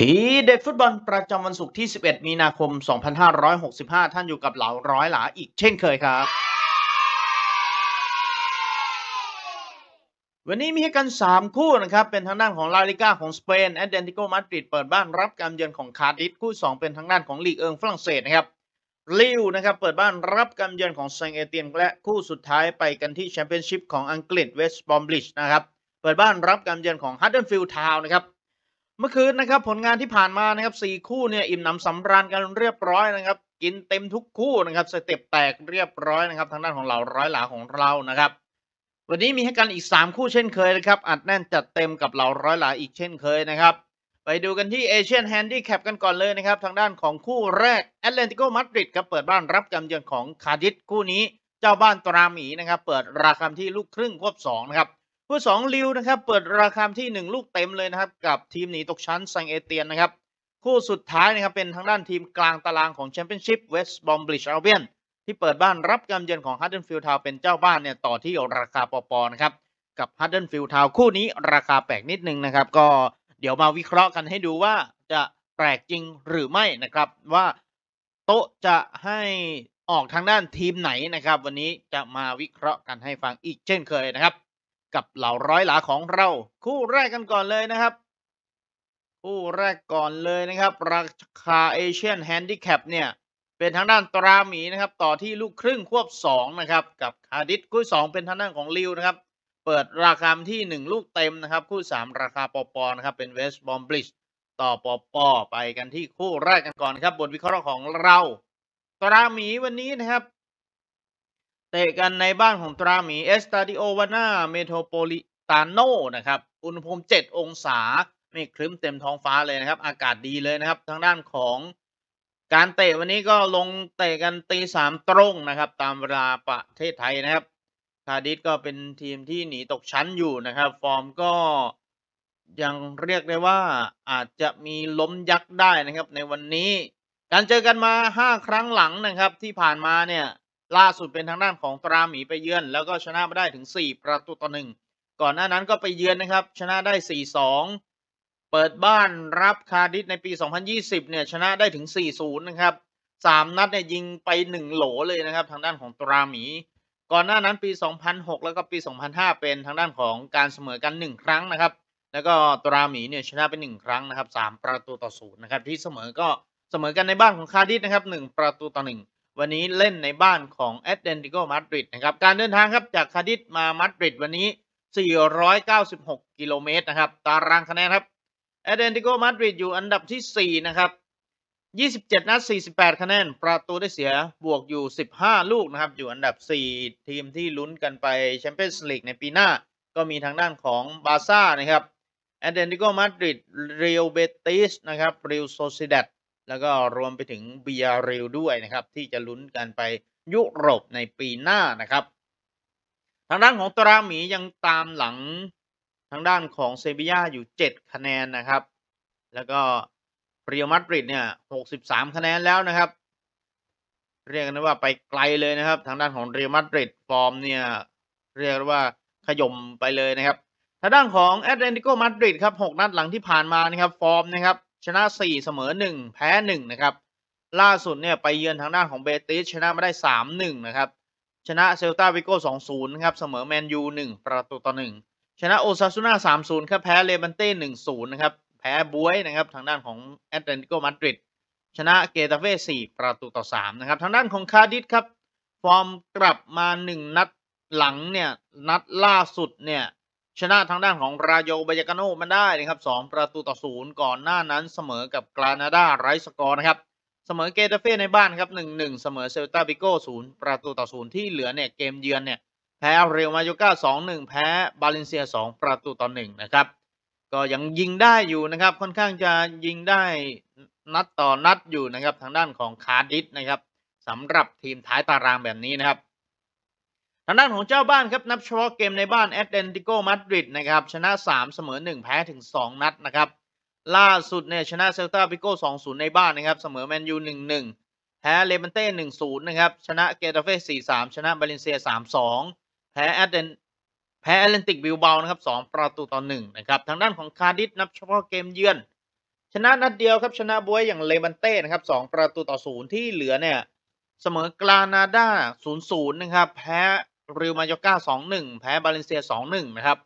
ทีเด็ดฟุตบอลประจำวันศุกร์ที่ 11 มีนาคม 2565 ท่านอยู่กับเหล่าร้อยหลาอีกเช่นเคยครับ วันนี้มีให้กัน 3 คู่นะครับ เป็นทางด้านของลาลิก้าของสเปนแอตเลติโก มาดริด เปิดบ้านรับการเยือนของคาร์ดิส คู่ 2 เป็นทางด้านของลีกเอิงฝรั่งเศสนะครับลิวนะครับ เปิดบ้านรับการเยือนของเซงเอเตียนและคู่สุดท้ายไปกันที่แชมเปี้ยนชิพของอังกฤษเวสต์บอมบิชนะครับ เปิดบ้านรับการเยือนของฮัตเดิลฟิลด์ทาวน์นะครับเมื่อคืนนะครับผลงานที่ผ่านมานะครับสี่คู่เนี่ยอิ่มหนำสำราญกันเรียบร้อยนะครับ กินเต็มทุกคู่นะครับสเต็ปแตกเรียบร้อยนะครับทางด้านของเราร้อยหลาของเรานะครับวันนี้มีให้กันอีก 3 คู่เช่นเคยนะครับอัดแน่นจัดเต็มกับเราร้อยหลาอีกเช่นเคยนะครับ ไปดูกันที่เอเชียนแฮนดี้แคปกันก่อนเลยนะครับทางด้านของคู่แรกแอตเลนติโกมาดริดครับเปิดบ้านรับการเยือนของคาดิสคู่นี้เจ้าบ้านตราหมีนะครับเปิดราคาที่ลูกครึ่งควบ2นะครับผู้สองลิวนะครับ เปิดราคาที่ 1 ลูกเต็มเลยนะครับ กับทีมหนีตกชั้นซังเอเตียนนะครับ คู่สุดท้ายนะครับ เป็นทางด้านทีมกลางตารางของแชมเปี้ยนชิพเวสต์บอมบริชเอาเบียนที่เปิดบ้านรับการเยือนของฮัตเดนฟิลด์ทาวเป็นเจ้าบ้านเนี่ยต่อที่ราคาปอปอนะครับ กับฮัตเดนฟิลด์ทาวคู่นี้ราคาแปลกนิดนึงนะครับ ก็เดี๋ยวมาวิเคราะห์กันให้ดูว่าจะแปลกจริงหรือไม่นะครับว่าโต๊ะจะให้ออกทางด้านทีมไหนนะครับ วันนี้จะมาวิเคราะห์กันให้ฟังอีกเช่นเคยนะครับกับเหล่าร้อยหลาของเรา คู่แรกกันก่อนเลยนะครับ คู่แรกก่อนเลยนะครับ ราคาเอเชียนแฮนดิแคปเนี่ยเป็นทางด้านตราหมีนะครับ ต่อที่ลูกครึ่งควบ2นะครับกับคาดิสคู่2เป็นทางด้านของลิวนะครับ เปิดราคาที่ 1 ลูกเต็มนะครับ คู่ 3 ราคาปอปอนะครับ เป็นเวสต์บอมบริดจ์ต่อปอปอไปกันที่คู่แรกกันก่อนครับบทวิเคราะห์ของเรา ตราหมีวันนี้นะครับเตะกันในบ้านของตราหมีเอสตาดิโอวาน่าเมโทรโพลิตาโนนะครับ อุณหภูมิ 7 องศาไม่ครึ้มเต็มท้องฟ้าเลยนะครับ อากาศดีเลยนะครับ ทางด้านของการเตะวันนี้ก็ลงเตะกันตีสามตรงนะครับ ตามเวลาประเทศไทยนะครับคาดิสก็เป็นทีมที่หนีตกชั้นอยู่นะครับ ฟอร์มก็ยังเรียกได้ว่า อาจจะมีล้มยักษ์ได้นะครับ ในวันนี้การเจอกันมา5ครั้งหลังนะครับ ที่ผ่านมาเนี่ยล่าสุดเป็นทางด้านของตราหมีไปเยือน แล้วก็ชนะมาได้ถึง 4 ประตูต่อหนึ่งก่อนหน้านั้นก็ไปเยือนนะครับชนะได้ 4-2 เปิดบ้านรับคาดิสในปี 2020เนี่ยชนะได้ถึง4-0นะครับ3นัดเนี่ยยิงไป1โหลเลยนะครับทางด้านของตราหมีก่อนหน้านั้นปี 2006 แล้วก็ปี 2005 เป็นทางด้านของการเสมอกัน 1 ครั้งนะครับแล้วก็ตราหมีเนี่ยชนะไป1ครั้งนะครับ3ประตูต่อ0นะครับที่เสมอก็เสมอกันในบ้านของคาดิสนะครับ1ประตูต่อ1วันนี้เล่นในบ้านของแอตเลติโกมาดริดนะครับ การเดินทางครับ จากคาดิสมามาดริดวันนี้ 496 กิโลเมตรนะครับ ตารางคะแนนครับแอตเลติโกมาดริดอยู่อันดับที่ 4 นะครับ 27 นัด 48 คะแนนประตูได้เสียบวกอยู่ 15 ลูกนะครับ อยู่อันดับ 4 ทีมที่ลุ้นกันไปแชมเปี้ยนส์ลีกในปีหน้าก็มีทางด้านของบาซ่านะครับแอตเลติโกมาดริดเรียลเบติสนะครับเรียลโซซิเดตแล้วก็รวมไปถึงเบียริลด้วยนะครับ ที่จะลุ้นกันไปยุโรปในปีหน้านะครับ ทางด้านของตราหมียังตามหลังทางด้านของเซบียาอยู่ 7 คะแนนนะครับ แล้วก็เรียมาดริดเนี่ย63 คะแนนแล้วนะครับ เรียกันว่าไปไกลเลยนะครับ ทางด้านของเรียมาดริดฟอร์มเนี่ยเรียกว่าขย่มไปเลยนะครับทางด้านของแอตเลติโกมาดริดครับ6นัดหลังที่ผ่านมานะครับฟอร์มนะครับชนะ 4 เสมอ 1 แพ้ 1 นะครับ ล่าสุดเนี่ยไปเยือนทางด้านของเบติสชนะมาได้ 3-1 นะครับ ชนะเซลตาวิโก้2-0 นะครับ เสมอแมนยู 1 ประตูต่อ 1 ชนะโอซาซูน่า3-0 ครับ แพ้เลบันเต้ 1-0 นะครับ แพ้บุ้ยนะครับทางด้านของแอตเลติโกมาดริด ชนะเกตาเฟ่ 4 ประตูต่อ 3 นะครับ ทางด้านของคาดิสครับ ฟอร์มกลับมา 1 นัดหลังเนี่ย นัดล่าสุดเนี่ยชนะทางด้านของราโยบายากาโนมันได้นะครับสองประตูต่อศูนย์ก่อนหน้านั้นเสมอกับกรานาดาไรสกอร์นะครับเสมอเกตาเฟ่ในบ้านครับหนึ่งหนึ่งเสมอเซลตาบิโก้ศูนย์ประตูต่อศูนย์ที่เหลือเนี่ยเกมเยือนเนี่ย แพ้เรียลมาโยกาสองหนึ่งแพ้บาเลนเซียสองประตูต่อหนึ่งนะครับก็ยังยิงได้อยู่นะครับ ค่อนข้างจะยิงได้นัดต่อนัดอยู่นะครับทางด้านของคาร์ดิสนะครับสำหรับทีมท้ายตารางแบบนี้นะครับทางด้านของเจ้าบ้านครับนับเฉพาะเกมในบ้านแอตเลติโกมาดริดนะครับ ชนะ 3 เสมอ 1 แพ้ถึง 2 นัดนะครับล่าสุดเนี่ยชนะเซลตาบิโก2-0 ในบ้านนะครับ เสมอแมนยู1-1 แพ้เลเบนเต้1-0 นะครับ ชนะเกตาเฟ่4-3 ชนะบาเลนเซีย3-2 แพ้แอตเลนแพ้แอตเลนติกบิลเบานะครับ 2 ประตูต่อ 1 นะครับ ทางด้านของคาร์ดิสนับเฉพาะเกมเยือน ชนะนัดเดียวครับชนะบวยอย่างเลบันเต้นะครับ2ประตูต่อ0ที่เหลือเนี่ยเสมอกลานาดา0-0นะครับแพ้ริวมาโยก้าสองหนึ่งแพ้บาเลนเซียสองหนึ่งนะครับ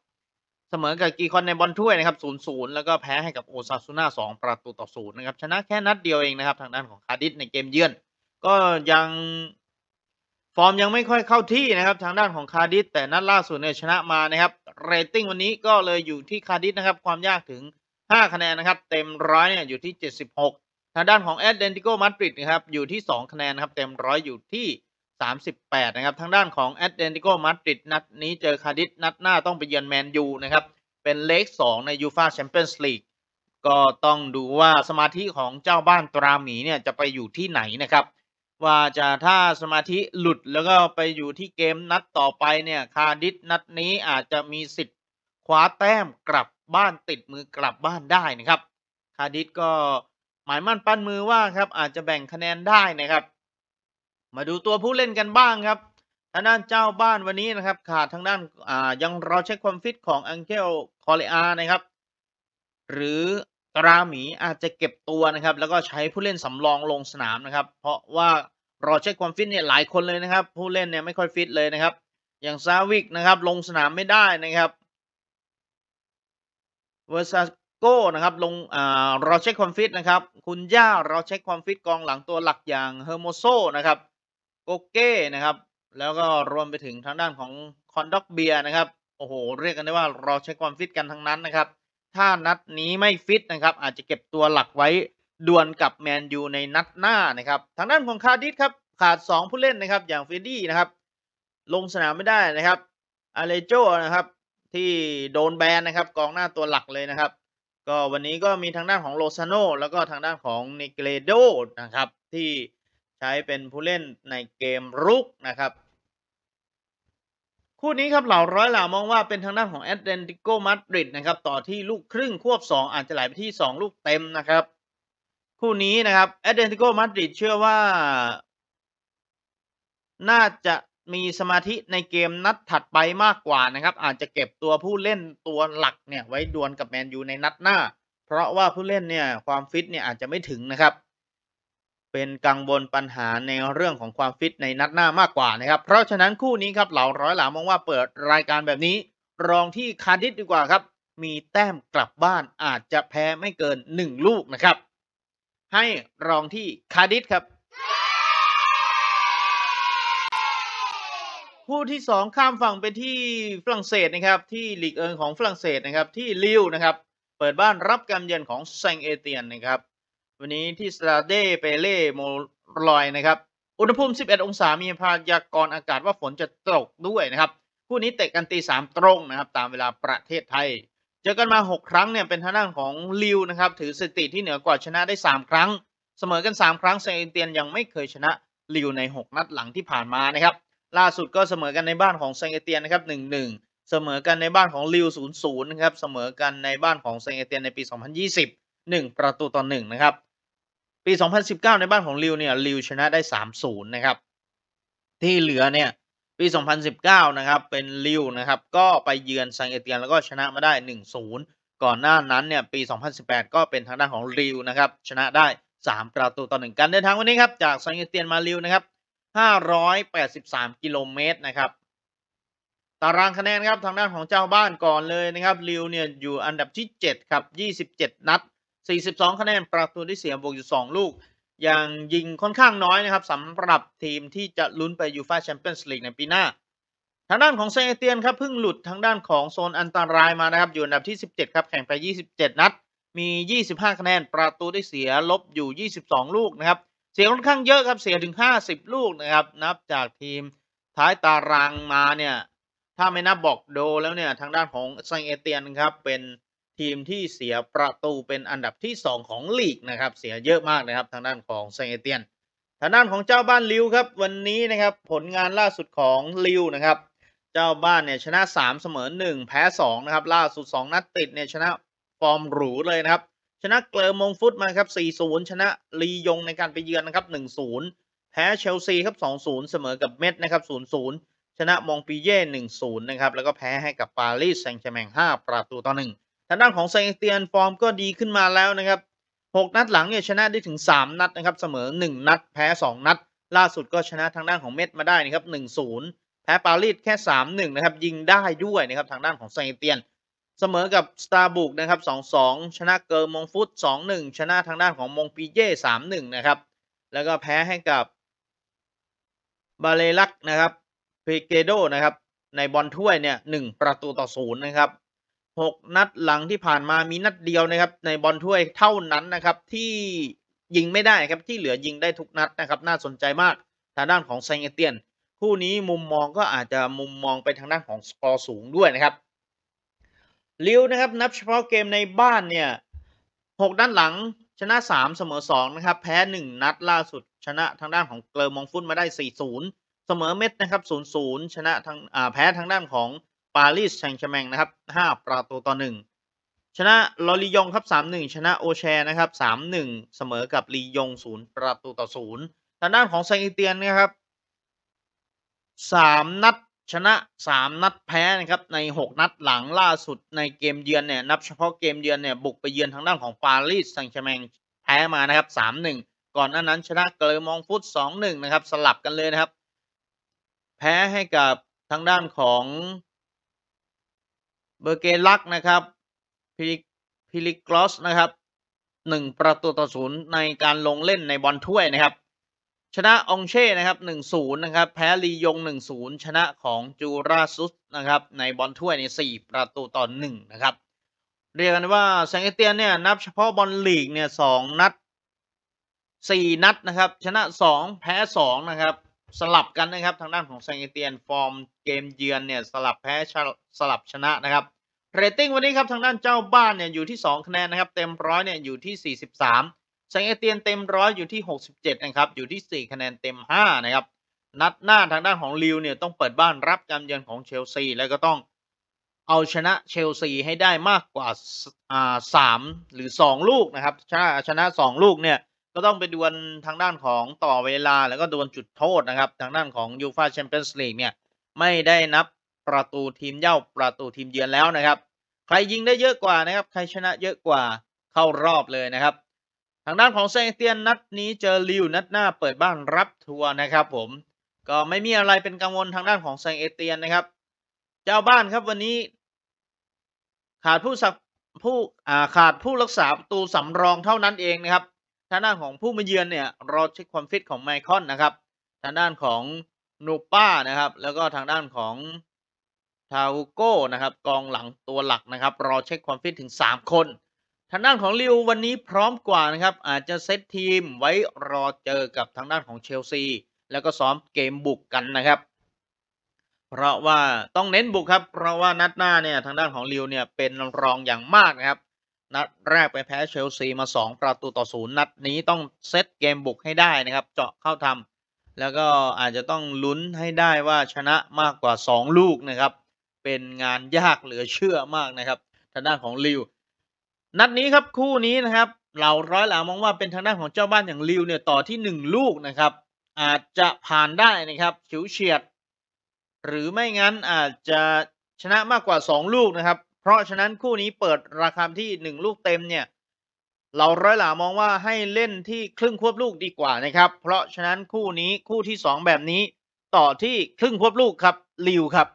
เสมอกับกีคอนในบอลถ้วยนะครับศูนย์ศูนย์แล้วก็แพ้ให้กับโอซาซูน่าสองประตูต่อศูนย์นะครับ ชนะแค่นัดเดียวเองนะครับ ทางด้านของคาดิสในเกมเยือน ก็ยังฟอร์มยังไม่ค่อยเข้าที่นะครับ ทางด้านของคาดิสแต่นัดล่าสุดเนี่ยชนะมานะครับเรตติ้งวันนี้ก็เลยอยู่ที่คาดิสนะครับ ความยากถึง 5 คะแนนนะครับเต็มร้อยเนี่ยอยู่ที่ 76 ทางด้านของแอตเลติโกมาดริดนะครับอยู่ที่ 2 คะแนนนะครับเต็มร้อยอยู่ที่38 นะครับ ทางด้านของแอตเลติโกมาดริดนัดนี้เจอคาดิสนัดหน้าต้องไปเยือนแมนยูนะครับ เป็นเลข 2 ในยูฟาแชมเปี้ยนส์ลีกก็ต้องดูว่าสมาธิของเจ้าบ้านตราหมีเนี่ยจะไปอยู่ที่ไหนนะครับ ว่าจะถ้าสมาธิหลุดแล้วก็ไปอยู่ที่เกมนัดต่อไปเนี่ย คาดิสนัดนี้อาจจะมีสิทธิ์คว้าแต้มกลับบ้านติดมือกลับบ้านได้นะครับ คาดิสก็หมายมั่นปั้นมือว่าครับอาจจะแบ่งคะแนนได้นะครับมาดูตัวผู้เล่นกันบ้างครับ ทางด้านเจ้าบ้านวันนี้นะครับขาดทางด้านอ่ายังรอเช็คความฟิตของอังเกล คอเลอานะครับ หรือกราหมีอาจจะเก็บตัวนะครับ แล้วก็ใช้ผู้เล่นสำรองลงสนามนะครับเพราะว่ารอเช็คความฟิตเนี่ยหลายคนเลยนะครับผู้เล่นเนี่ยไม่ค่อยฟิตเลยนะครับอย่างซาวิกนะครับ ลงสนามไม่ได้นะครับเวอร์ซาโก้นะครับ ลงอ่ารอเช็คความฟิตนะครับ คุณย่ารอเช็คความฟิตกองหลังตัวหลักอย่างเฮอร์โมโซนะครับโกเก้นะครับแล้วก็รวมไปถึงทางด้านของคอนด็อกเบียนะครับโอ้โหเรียกกันได้ว่าเราใช้ความฟิตกันทั้งนั้นนะครับ ถ้านัดนี้ไม่ฟิตนะครับอาจจะเก็บตัวหลักไว้ดวลกับแมนยูในนัดหน้านะครับ ทางด้านของคาดิสครับขาด 2 ผู้เล่นนะครับ อย่างฟีดี้นะครับ ลงสนามไม่ได้นะครับอาเลโจนะครับที่โดนแบนนะครับกองหน้าตัวหลักเลยนะครับ ก็วันนี้ก็มีทางด้านของโลซาโนแล้วก็ทางด้านของเนเกเรโดนะครับที่ใช้เป็นผู้เล่นในเกมรุกนะครับ คู่นี้ครับเหล่าร้อยเหล่ามองว่าเป็นทางด้านของแอตเลติโกมาดริดนะครับ ต่อที่ลูกครึ่งควบ 2 อาจจะไหลไปที่ 2 ลูกเต็มนะครับ คู่นี้นะครับแอตเลติโกมาดริดเชื่อว่า น่าจะมีสมาธิในเกมนัดถัดไปมากกว่านะครับ อาจจะเก็บตัวผู้เล่นตัวหลักเนี่ยไว้ดวลกับแมนยูในนัดหน้าเพราะว่าผู้เล่นเนี่ยความฟิตเนี่ยอาจจะไม่ถึงนะครับเป็นกังวลปัญหาในเรื่องของความฟิตในนัดหน้ามากกว่านะครับ เพราะฉะนั้นคู่นี้ครับเหล่าร้อยหลามองว่าเปิดรายการแบบนี้ รองที่คาร์ดิสดีกว่าครับ มีแต้มกลับบ้านอาจจะแพ้ไม่เกิน 1 ลูกนะครับให้รองที่คาร์ดิสครับคู่ที่ 2ข้ามฝั่งไปที่ฝรั่งเศสนะครับที่ลีกเอิงของฝรั่งเศสนะครับ ที่ลิวนะครับ เปิดบ้านรับการเยือนของแซงเอเตียนนะครับวันนี้ที่สตาเดเปเล่โมลอยนะครับ อุณหภูมิ 11 องศา มีพยากรณ์อากาศว่าฝนจะตกด้วยนะครับ คู่นี้เตะกันตีสามตรงนะครับตามเวลาประเทศไทย เจอกันมา 6 ครั้งเนี่ยเป็นทางด้านของลิวนะครับถือสถิติที่เหนือกว่าชนะได้ 3 ครั้ง เสมอกัน 3 ครั้งเซนเตียนยังไม่เคยชนะลิวใน 6 นัดหลังที่ผ่านมานะครับล่าสุดก็เสมอกันในบ้านของเซนเตียนนะครับ1-1 เสมอกันในบ้านของลิว0-0นะครับเสมอกันในบ้านของเซนเตียนในปี 2020 1 ประตูต่อ1นะครับปี2019 ในบ้านของลิวเนี่ยลิวชนะได้ 3-0นะครับ ที่เหลือเนี่ย ปี2019นะครับ เป็นลิวนะครับ ก็ไปเยือนซังเอเตียนแล้วก็ชนะมาได้ 1-0 ก่อนหน้านั้นเนี่ย ปี 2018 ก็เป็นทางด้านของลิวนะครับ ชนะได้3ประตูต่อหนึ่งการเดินทางวันนี้ครับ จากซังเอเตียนมาลิวนะครับ583 กิโลเมตรนะครับ ตารางคะแนนครับ ทางด้านของเจ้าบ้านก่อนเลยนะครับลิวเนี่ยอยู่อันดับที่7ครับ27 นัด42คะแนน ประตูที่เสียบวกอยู่2ลูก ยังยิงค่อนข้างน้อยนะครับสำหรับทีมที่จะลุ้นไปยูฟาแชมเปี้ยนส์ลีกในปีหน้า ทางด้านของเซเตียนครับเพิ่งหลุดทางด้านของโซนอันตรายมานะครับ อยู่อันดับที่ 17 ครับแข่งไป 27 นัด มี 25 คะแนน ประตูได้เสียลบอยู่ 22 ลูกนะครับ เสียค่อนข้างเยอะครับเสียถึง 50 ลูกนะครับนับจากทีมท้ายตารางมาเนี่ยถ้าไม่นับบอกโดแล้วเนี่ยทางด้านของเซเตียนครับเป็นทีม ที่เสียประตูเป็นอันดับที่ 2 ของลีกนะครับ เสียเยอะมากนะครับ ทางด้านของเซนเตียน ทางด้านของเจ้าบ้านลิวครับวันนี้นะครับผลงานล่าสุดของลิวนะครับ เจ้าบ้านเนี่ยชนะ 3 เสมอ 1 แพ้2นะครับล่าสุด 2 นัดติดเนี่ยชนะฟอร์ม หรูเลยนะครับชนะเกลอมงฟุตมาครับ4-0ชนะลียงในการไปเยือนนะครับ1-0 แพ้เชลซีครับ2-0เสมอกับเมดนะครับ0-0ชนะมองปีเย่1-0นะครับแล้วก็แพ้ให้กับปารีสแซงต์แชร์แมง5 ประตูต่อ 1ทางด้านของเซนเตียนฟอร์มก็ดีขึ้นมาแล้วนะครับ6นัดหลังเนี่ยชนะได้ถึง 3 นัดนะครับเสมอ 1 นัด แพ้ 2 นัด ล่าสุดก็ชนะทางด้านของเม็ดมาได้นะครับ1-0แพ้ปารีสแค่ 3-1 นะครับ ยิงได้ด้วยนะครับทางด้านของเซนเตียนเสมอกับสตาร์บุกนะครับ2-2 ชนะเกิร์มงฟุต 2-1 ชนะทางด้านของมงปีเย่3-1นะครับแล้วก็แพ้ให้กับ บาเลลักนะครับเพเกโดนะครับในบอลถ้วยเนี่ย1 ประตูต่อ0นะครับ6นัดหลังที่ผ่านมามีนัดเดียวนะครับในบอลถ้วยเท่านั้นนะครับที่ยิงไม่ได้ครับที่เหลือยิงได้ทุกนัดนะครับน่าสนใจมากทางด้านของไซเอเตียนคู่นี้มุมมองก็อาจจะมุมมองไปทางด้านของสกอร์สูงด้วยนะครับลิวนะครับนับเฉพาะเกมในบ้านเนี่ยหกด้านหลังชนะ3เสมอ2นะครับแพ้ 1 นัดล่าสุด ชนะทางด้านของเกลอมองฟุตมาได้ 4 0 เสมอเม็ดนะครับ0 0ชนะทางแพ้ทางด้านของารีสแซงต์แชแมงนะครับห้าประตู ต่อหนึ่ง ชนะลอรียงครับสามหนึ่งชนะ โอเชนะครับสามหนึ่งเสมอกับลียงศูนย์ประตู ต่อศูนย์ทางด้านของ แซงต์เตียน นะครับสามนัด ชนะสามนัดแพ้ นะครับ ในหกนัดหลังล่าสุดในเกม เยือน เนี่ย นับเฉพาะเกม เยือน เนี่ย บุกไปเยือน ทางด้านของปารีสแซงต์แชแมง แพ้มา นะครับสามหนึ่งก่อนหน้านั้น ชนะ เกลมองฟุตสองหนึ่งนะครับ สลับกันเลยนะครับ แพ้ ให้กับทางด้านของเบอร์เกลักนะครับพิพิลิกลอสนะครับหนึ่งประตูต่อศูนย์ในการลงเล่นในบอลถ้วยนะครับ ชนะองเช่นะครับหนึ่งศูนย์นะครับ แพ้ลียงหนึ่งศูนย์ชนะของจูราซุสนะครับ ในบอลถ้วยในสี่ประตูต่อหนึ่งนะครับ เรียกกันว่าแซงเตียนเนี่ยนับเฉพาะบอลลีกเนี่ยสองนัดสี่นัดนะครับ ชนะสองแพ้สองนะครับสลับกันนะครับ ทางด้านของเซงเตียนฟอร์มเกมเยือนเนี่ยสลับแพ้สลับชนะนะครับเรตติ้งวันนี้ครับ ทางด้านเจ้าบ้านเนี่ยอยู่ที่ 2 คะแนนนะครับเต็มร้อยเนี่ยอยู่ที่ 43เซงเอเตียนเต็มร้อยอยู่ที่ 67 นะครับ อยู่ที่ 4 คะแนนเต็ม 5 นะครับ นัดหน้าทางด้านของลิวเนี่ยต้องเปิดบ้านรับการเยือนของเชลซีแล้วก็ต้องเอาชนะเชลซีให้ได้มากกว่าสามหรือ2 ลูกนะครับชนะชนะ2ลูกเนี่ยก็ต้องไปดวลทางด้านของต่อเวลาแล้วก็ดวลจุดโทษนะครับ ทางด้านของยูฟาแชมเปี้ยนส์ลีกเนี่ย ไม่ได้นับประตูทีมเย่าประตูทีมเยือนแล้วนะครับ ใครยิงได้เยอะกว่านะครับ ใครชนะเยอะกว่าเข้ารอบเลยนะครับ ทางด้านของเซนเตียนนัดนี้เจอลิวนัดหน้าเปิดบ้านรับทัวร์นะครับ ผมก็ไม่มีอะไรเป็นกังวลทางด้านของเซนเอเตียนนะครับ เจ้าบ้านครับวันนี้ ขาดผู้สักผู้ขาดผู้รักษาประตูสำรองเท่านั้นเองนะครับทางด้านของผู้มาเยือนเนี่ยเราเช็คความฟิตของไมคอนนะครับ ทางด้านของ นูป้านะครับ แล้วก็ทางด้านของทาวโก้นะครับ กองหลังตัวหลักนะครับ รอเช็คความฟิตถึง 3 คน ทางด้านของลิววันนี้พร้อมกว่านะครับ อาจจะเซตทีมไว้รอเจอกับทางด้านของเชลซีแล้วก็ซ้อมเกมบุกกันนะครับ เพราะว่าต้องเน้นบุกครับเพราะว่านัดหน้าเนี่ยทางด้านของลิวเนี่ยเป็นรองอย่างมากนะครับนัดแรกไปแพ้เชลซีมา 2ประตูต่อศูนย์นัดนี้ต้องเซตเกมบุกให้ได้นะครับเจาะเข้าทำ แล้วก็อาจจะต้องลุ้นให้ได้ว่าชนะมากกว่า 2 ลูกนะครับ เป็นงานยากเหลือเชื่อมากนะครับ ทางด้านของลิวนัดนี้ครับคู่นี้นะครับ เราร้อยหลามองว่าเป็นทางด้านของเจ้าบ้านอย่างลิวเนี่ยต่อที่ 1 ลูกนะครับ อาจจะผ่านได้นะครับฉิวเฉียด หรือไม่งั้นอาจจะชนะมากกว่า 2 ลูกนะครับพราะฉะนั้นคู่นี้เปิดราคาที่ 1 ลูกเต็มเนี่ย เราร้อยหลามองว่าให้เล่นที่ครึ่งควบลูกดีกว่านะครับ เพราะฉะนั้นคู่นี้คู่ที่ 2 แบบนี้ต่อที่ครึ่งควบลูกครับลิวครับ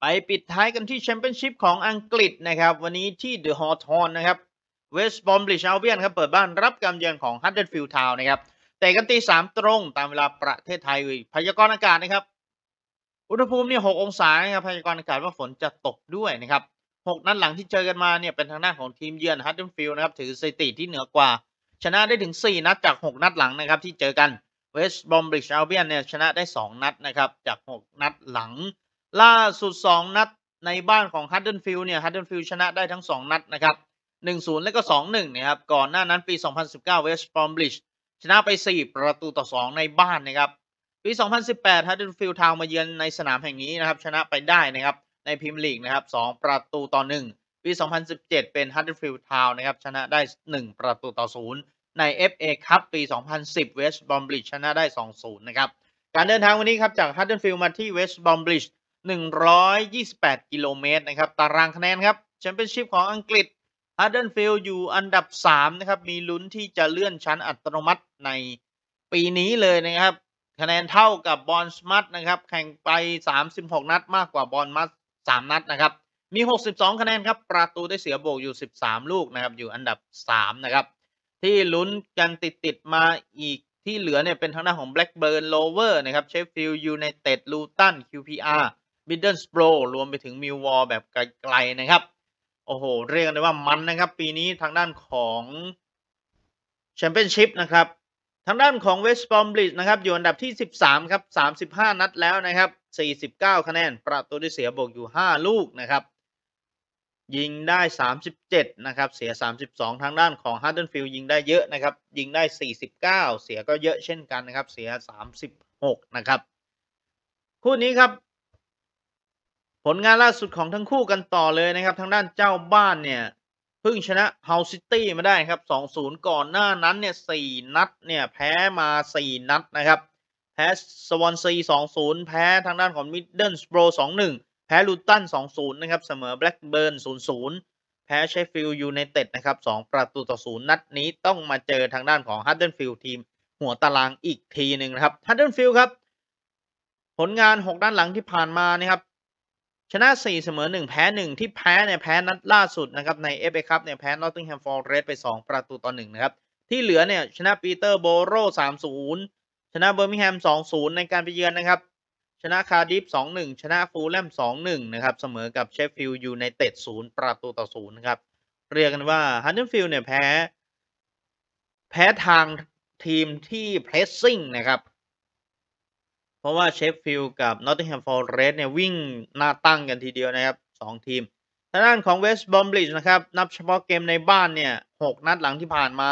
ไปปิดท้ายกันที่แชมเปี้ยนชิพของอังกฤษนะครับวันนี้ที่เดอะฮอทอนนะครับเวสต์บอมบิชอาลเบียนครับเปิดบ้านรับการเยือนของฮัตเดนฟิลด์ทาวน์นะครับแต่กันตีสามตรงตามเวลาประเทศไทยพยากรณ์อากาศนะครับอุณหภูมิเนี่ยหองศาครับพยากรณ์อากาศว่าฝนจะตกด้วยนะครับหนัดหลังที่เจอกันมาเนี่ย เป็นทางด้านของทีมเยือนฮัตเทิฟิลด์นะครับ ถือสถิติที่เหนือกว่า ชนะได้ถึง 4 นัดจาก 6 นัดหลังนะครับที่เจอกันเวสต์บอมบริดจ์อัลเบียนเนี่ยชนะได้ 2 นัดนะครับจาก 6 นัดหลัง ล่าสุด 2 นัดในบ้านของฮัตเทิฟิลด์เนี่ย ฮัตเทิฟิลด์ชนะได้ทั้ง 2 นัดนะครับ 1-0 และก็ 2-1นะครับ ก่อนหน้านั้นปี 2019 เวสต์บอมบริดจ์ชนะไป 4 ประตูต่อ 2 ในบ้านนะครับปี 2018 ฮัตเดนฟิลด์ทาวมาเยือนในสนามแห่งนี้นะครับชนะไปได้นะครับในพรีเมียร์ลีกนะครับ 2 ประตูต่อ 1 ปี 2017 เป็นฮัตเดนฟิลด์ทาวนะครับชนะได้ 1 ประตูต่อ 0 ใน FA คัพปี 2010 เวสต์บอมบลิชชนะได้2-0นะครับการเดินทางวันนี้ครับจากฮัตเดนฟิลด์มาที่เวสต์บอมบลิช128 กิโลเมตรนะครับตารางคะแนนครับแชมเปี้ยนชิพของอังกฤษฮัตเดนฟิลด์อยู่อันดับ3นะครับมีลุ้นที่จะเลื่อนชั้นอัตโนมัติในปีนี้เลยนะครับคะแนนเท่ากับบอลมัตนะครับแข่งไป 36 นัดมากกว่าบอลมัตมนัดนะครับ มี 62 คะแนนครับ ประตูได้เสียบวกอยู่ 13 ลูกนะครับ อยู่อันดับ 3 นะครับ ที่ลุ้นกันติดติดมาอีกที่เหลือเนี่ย เป็นทางด้านของ Blackburn Lover นะครับเิลด์ยูไนเต็ดลูตันคิว QPR Middlesbrough รวมไปถึง มิววอลแบบไกลๆนะครับ โอ้โห เรียกได้ว่ามันนะครับ ปีนี้ทางด้านของแชมเปี้ยนชิพนะครับทางด้านของเวสต์บอมบิชนะครับอยู่อันดับที่ 13 ครับ 35 นัดแล้วนะครับ 49 คะแนน ประตูที่เสียบวกอยู่ 5 ลูกนะครับ ยิงได้ 37 นะครับ เสีย 32 ทางด้านของฮัดเดนฟิลยิงได้เยอะนะครับ ยิงได้ 49 เสียก็เยอะเช่นกันนะครับ เสีย 36 นะครับ คู่นี้ครับ ผลงานล่าสุดของทั้งคู่กันต่อเลยนะครับทางด้านเจ้าบ้านเนี่ยเพิ่งชนะเฮาซิตี้มาได้ครับ 2-0 ก่อนหน้านั้นเนี่ย 4 นัดเนี่ยแพ้มา 4 นัดนะครับ แพ้สวอนซี 2-0 แพ้ทางด้านของมิดเดิลสโบร2-1 แพ้ลูตัน 2-0 นะครับ เสมอแบล็กเบิร์น 0-0 แพ้เชฟฟิลด์ยูไนเต็ดนะครับ2ประตูต่อ0นัดนี้ต้องมาเจอทางด้านของฮัตเดิลฟิลด์ทีมหัวตารางอีกทีหนึ่งนะครับ ฮัตเดิลฟิลด์ครับ ผลงาน 6 ด้านหลังที่ผ่านมานะครับชนะ 4 เสมอ 1 แพ้ 1 ที่แพ้เนี่ยแพ้นัดล่าสุดนะครับใน FA Cup เนี่ยแพ้นอตติงแฮมฟอร์เรสไป 2 ประตูต่อ 1 นะครับที่เหลือเนี่ยชนะปีเตอร์โบโร3-0 ชนะเบอร์มิงแฮม2-0 ในการไปเยือนนะครับ ชนะคาร์ดิฟ 2-1 ชนะฟูลแลม2-1 นะครับเสมอกับเชฟฟิลด์ยูในเต็ด0ประตูต่อ0นะครับเรียกกันว่าฮันเดนฟิลด์เนี่ยแพ้แพ้ทางทีมที่เพรสซิ่งนะครับเพราะว่าเชฟฟิลด์กับนอตติงแฮมฟอร์เรสเนี่ย วิ่งหน้าตั้งกันทีเดียวนะครับ2ทีมทางด้านของเวสต์บอมบริดจ์นะครับ นับเฉพาะเกมในบ้านเนี่ยหกนัดหลังที่ผ่านมา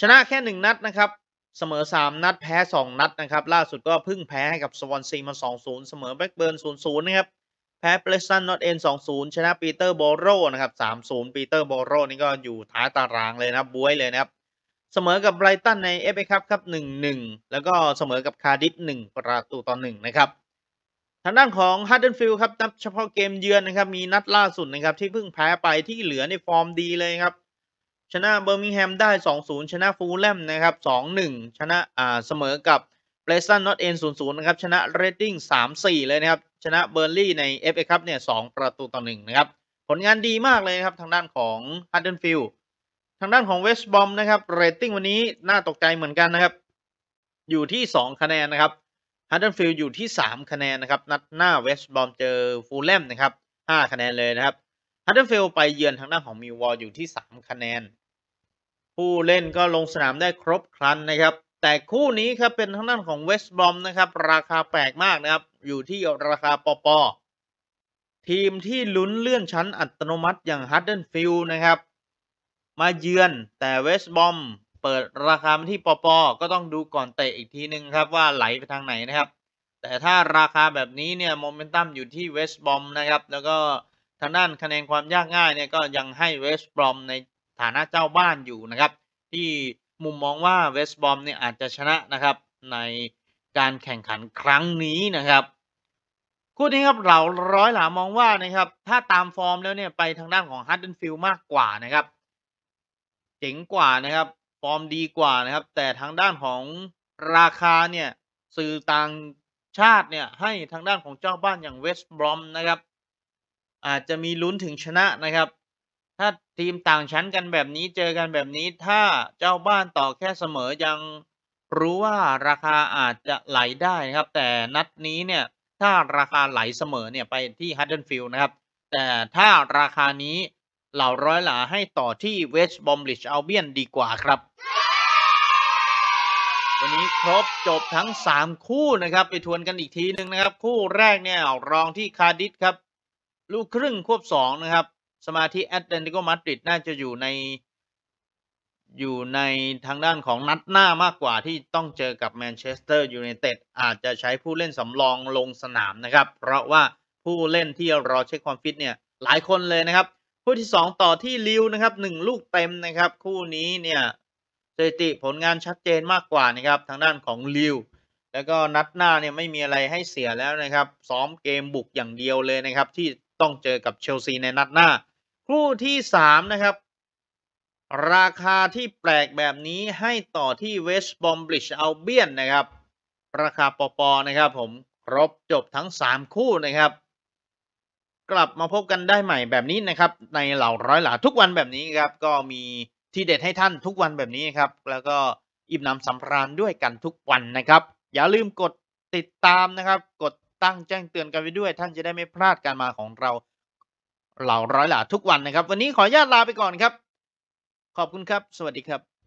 ชนะแค่ 1 นัดนะครับ เสมอ 3 นัดแพ้ 2 นัดนะครับ ล่าสุดก็พึ่งแพ้ให้กับสวอนซีมา2-0 เสมอแบ็กเบิร์น0-0นะครับ แพ้เพลสันนอตเอ็น2-0ชนะปีเตอร์โบโรนะครับ3-0ปีเตอร์โบโรนี่ก็อยู่ท้ายตารางเลยนะบวยเลยนะครับเสมอ กับไบรตัน ใน FA คัพครับหนึ่งหนึ่งแล้วก็เสมอกับคาร์ดิฟหนึ่งประตูต่อหนึ่งนะครับ ทางด้านของฮัตเดนฟิลด์ครับ นับเฉพาะเกมเยือนนะครับ มีนัดล่าสุดนะครับที่เพิ่งแพ้ไปที่เหลือในฟอร์มดีเลยครับ ชนะเบอร์มิงแฮมได้ 2-0 ชนะฟูลแลมนะครับ2-1 ชนะอ่าเสมอกับเบรสตันนอตเอนศูนยย์์ศูนนะครับชนะเรดดิ้ง3-4 เลยนะครับชนะเบอร์ลี่ใน FA คัพเนี่ย2ประตูต่อหนึ่งนะครับผลงานดีมากเลยครับทางด้านของฮัตเดนฟิลด์ทางด้านของเวสบอมนะครับเรตติ้งวันนี้น่าตกใจเหมือนกันนะครับ อยู่ที่ 2 คะแนนนะครับฮัตเดิลฟิลด์อยู่ที่ 3 คะแนนนะครับนัดหน้าเวสบอมเจอฟูลแลมนะครับ5 คะแนนเลยนะครับฮัตเดิลฟิลด์ไปเยือนทางด้านของมิววอลอยู่ที่ 3 คะแนน ผู้เล่นก็ลงสนามได้ครบครันนะครับ แต่คู่นี้ครับเป็นทางด้านของเวสบอมนะครับราคาแปลกมากนะครับอยู่ที่ราคาปอปอทีมที่ลุ้นเลื่อนชั้นอัตโนมัติอย่างฮัตเดิลฟิลด์นะครับมาเยือนแต่เวสต์บอมเปิดราคาที่ปอปอก็ต้องดูก่อนเตะอีกทีนึงครับว่าไหลไปทางไหนนะครับ แต่ถ้าราคาแบบนี้เนี่ยโมเมนตัมอยู่ที่เวสต์บอมนะครับ แล้วก็ทางด้านคะแนนความยากง่ายเนี่ยก็ยังให้เวสต์บอมในฐานะเจ้าบ้านอยู่นะครับ ที่มุมมองว่าเวสต์บอมเนี่ยอาจจะชนะนะครับในการแข่งขันครั้งนี้นะครับคู่นี้ครับเราร้อยหลามองว่านะครับ ถ้าตามฟอร์มแล้วเนี่ยไปทางด้านของฮัตเดนฟิลมากกว่านะครับเจ๋งกว่านะครับฟอร์มดีกว่านะครับ แต่ทางด้านของราคาเนี่ย สื่อต่างชาติเนี่ยให้ทางด้านของเจ้าบ้านอย่างเวสต์บรอมนะครับอาจจะมีลุ้นถึงชนะนะครับ ถ้าทีมต่างชั้นกันแบบนี้ เจอกันแบบนี้ ถ้าเจ้าบ้านต่อแค่เสมอยังรู้ว่าราคาอาจจะไหลได้นะครับ แต่นัดนี้เนี่ย ถ้าราคาไหลเสมอเนี่ยไปที่ฮัตเดิลฟิลด์นะครับ แต่ถ้าราคานี้เหล่าร้อยหลาให้ต่อที่เวสต์บอมบิชอัลเบียนดีกว่าครับ วันนี้ครบจบทั้ง 3 คู่นะครับ ไปทวนกันอีกทีหนึ่งนะครับ คู่แรกเนี่ยรองที่คาดิสครับ ลูกครึ่งควบ2นะครับสมาธิแอตเลติโกมาดริดน่าจะอยู่ใน อยู่ในทางด้านของนัดหน้ามากกว่าที่ต้องเจอกับ แมนเชสเตอร์ยูไนเต็ด อาจจะใช้ผู้เล่นสำรองลงสนามนะครับ เพราะว่าผู้เล่นที่รอเช็คความฟิตเนี่ยหลายคนเลยนะครับคู่ที่สองต่อที่ลิวนะครับหนึ่งลูกเต็มนะครับ คู่นี้เนี่ยสถิติผลงานชัดเจนมากกว่านะครับ ทางด้านของลิวแล้วก็นัดหน้าเนี่ยไม่มีอะไรให้เสียแล้วนะครับซ้อมเกมบุกอย่างเดียวเลยนะครับที่ต้องเจอกับเชลซีในนัดหน้า คู่ที่สามนะครับราคาที่แปลกแบบนี้ให้ต่อที่เวสต์บอมบริดจ์เอาเบียนนะครับราคาปอปอนะครับ ผมครบจบทั้ง 3 คู่นะครับกลับมาพบกันได้ใหม่แบบนี้นะครับ ในเหล่าร้อยหลาทุกวันแบบนี้ครับ ก็มีทีเด็ดให้ท่านทุกวันแบบนี้ครับ แล้วก็อิ่มน้ำสำราญด้วยกันทุกวันนะครับ อย่าลืมกดติดตามนะครับ กดตั้งแจ้งเตือนกันไปด้วย ท่านจะได้ไม่พลาดการมาของเราเหล่าร้อยหลาทุกวันนะครับ วันนี้ขออนุญาตลาไปก่อนครับ ขอบคุณครับ สวัสดีครับ